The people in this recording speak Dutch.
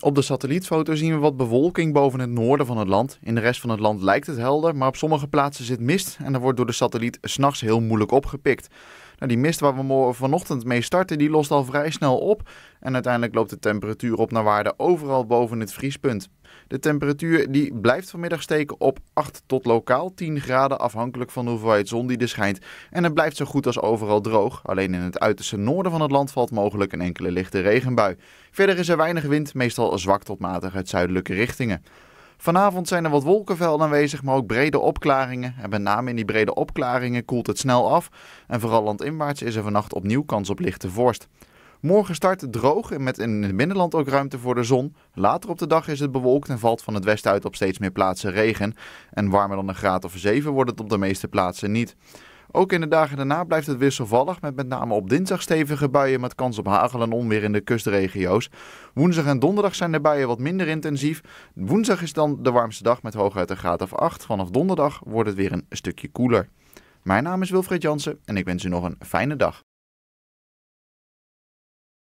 Op de satellietfoto zien we wat bewolking boven het noorden van het land. In de rest van het land lijkt het helder, maar op sommige plaatsen zit mist en dat wordt door de satelliet s'nachts heel moeilijk opgepikt. Nou, die mist waar we vanochtend mee starten, die lost al vrij snel op. En uiteindelijk loopt de temperatuur op naar waarde overal boven het vriespunt. De temperatuur die blijft vanmiddag steken op 8 tot lokaal 10 graden afhankelijk van de hoeveelheid zon die er schijnt. En het blijft zo goed als overal droog. Alleen in het uiterste noorden van het land valt mogelijk een enkele lichte regenbui. Verder is er weinig wind, meestal zwak tot matig uit zuidelijke richtingen. Vanavond zijn er wat wolkenvelden aanwezig, maar ook brede opklaringen. En met name in die brede opklaringen koelt het snel af. En vooral landinwaarts is er vannacht opnieuw kans op lichte vorst. Morgen start het droog en met in het binnenland ook ruimte voor de zon. Later op de dag is het bewolkt en valt van het westen uit op steeds meer plaatsen regen. En warmer dan een graad of 7 wordt het op de meeste plaatsen niet. Ook in de dagen daarna blijft het wisselvallig, met met name op dinsdag stevige buien met kans op hagel en onweer in de kustregio's. Woensdag en donderdag zijn de buien wat minder intensief. Woensdag is dan de warmste dag met hooguit een graad of 8. Vanaf donderdag wordt het weer een stukje koeler. Mijn naam is Wilfried Jansen en ik wens u nog een fijne dag.